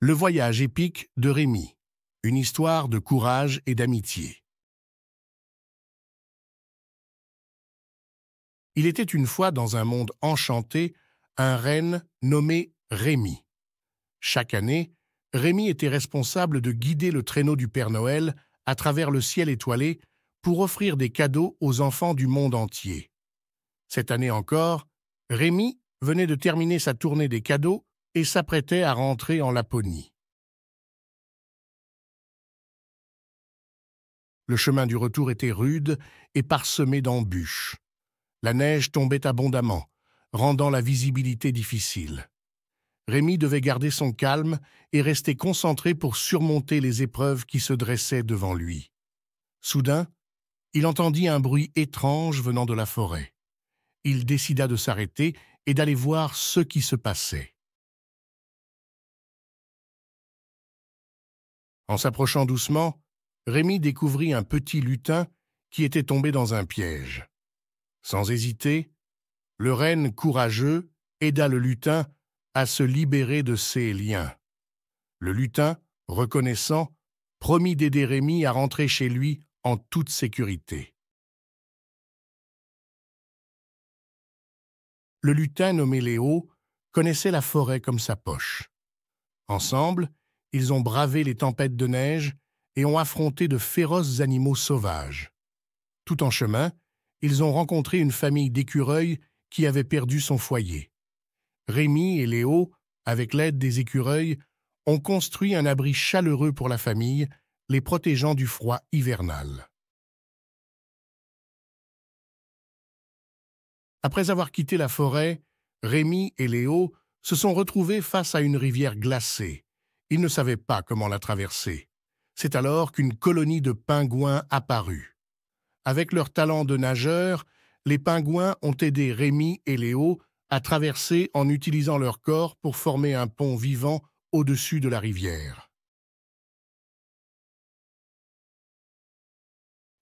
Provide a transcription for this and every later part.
Le voyage épique de Rémi. Une histoire de courage et d'amitié. Il était une fois dans un monde enchanté un reine nommé Rémi. Chaque année, Rémi était responsable de guider le traîneau du Père Noël à travers le ciel étoilé pour offrir des cadeaux aux enfants du monde entier. Cette année encore, Rémi venait de terminer sa tournée des cadeaux et s'apprêtait à rentrer en Laponie. Le chemin du retour était rude et parsemé d'embûches. La neige tombait abondamment, rendant la visibilité difficile. Rémi devait garder son calme et rester concentré pour surmonter les épreuves qui se dressaient devant lui. Soudain, il entendit un bruit étrange venant de la forêt. Il décida de s'arrêter et d'aller voir ce qui se passait. En s'approchant doucement, Rémi découvrit un petit lutin qui était tombé dans un piège. Sans hésiter, le renne courageux aida le lutin à se libérer de ses liens. Le lutin, reconnaissant, promit d'aider Rémi à rentrer chez lui en toute sécurité. Le lutin nommé Léo connaissait la forêt comme sa poche. Ensemble, ils ont bravé les tempêtes de neige et ont affronté de féroces animaux sauvages. Tout en chemin, ils ont rencontré une famille d'écureuils qui avait perdu son foyer. Rémi et Léo, avec l'aide des écureuils, ont construit un abri chaleureux pour la famille, les protégeant du froid hivernal. Après avoir quitté la forêt, Rémi et Léo se sont retrouvés face à une rivière glacée, ils ne savaient pas comment la traverser. C'est alors qu'une colonie de pingouins apparut. Avec leur talent de nageurs, les pingouins ont aidé Rémi et Léo à traverser en utilisant leur corps pour former un pont vivant au-dessus de la rivière.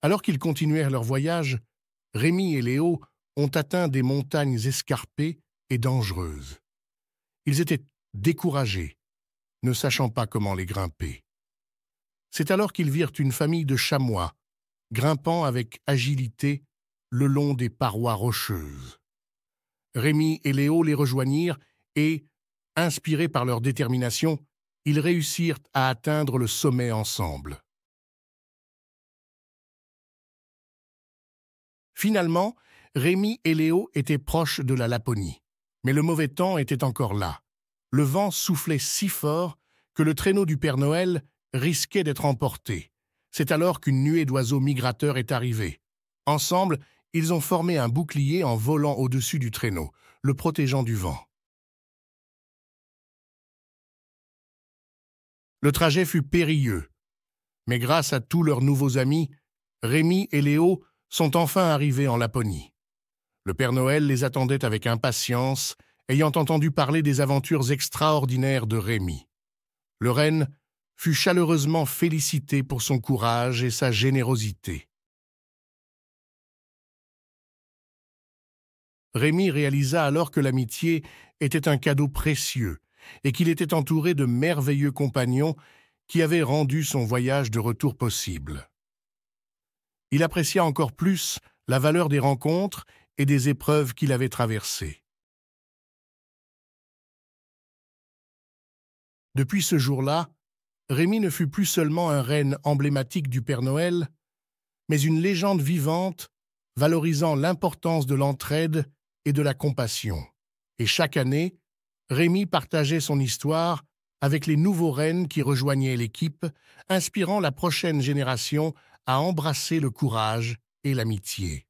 Alors qu'ils continuèrent leur voyage, Rémi et Léo ont atteint des montagnes escarpées et dangereuses. Ils étaient découragés ne sachant pas comment les grimper. C'est alors qu'ils virent une famille de chamois, grimpant avec agilité le long des parois rocheuses. Rémi et Léo les rejoignirent et, inspirés par leur détermination, ils réussirent à atteindre le sommet ensemble. Finalement, Rémi et Léo étaient proches de la Laponie, mais le mauvais temps était encore là le vent soufflait si fort que le traîneau du Père Noël risquait d'être emporté. C'est alors qu'une nuée d'oiseaux migrateurs est arrivée. Ensemble, ils ont formé un bouclier en volant au-dessus du traîneau, le protégeant du vent. Le trajet fut périlleux, mais grâce à tous leurs nouveaux amis, Rémi et Léo sont enfin arrivés en Laponie. Le Père Noël les attendait avec impatience ayant entendu parler des aventures extraordinaires de Rémy. Lorraine fut chaleureusement félicité pour son courage et sa générosité. Rémy réalisa alors que l'amitié était un cadeau précieux et qu'il était entouré de merveilleux compagnons qui avaient rendu son voyage de retour possible. Il apprécia encore plus la valeur des rencontres et des épreuves qu'il avait traversées. Depuis ce jour-là, Rémi ne fut plus seulement un reine emblématique du Père Noël, mais une légende vivante valorisant l'importance de l'entraide et de la compassion. Et chaque année, Rémi partageait son histoire avec les nouveaux reines qui rejoignaient l'équipe, inspirant la prochaine génération à embrasser le courage et l'amitié.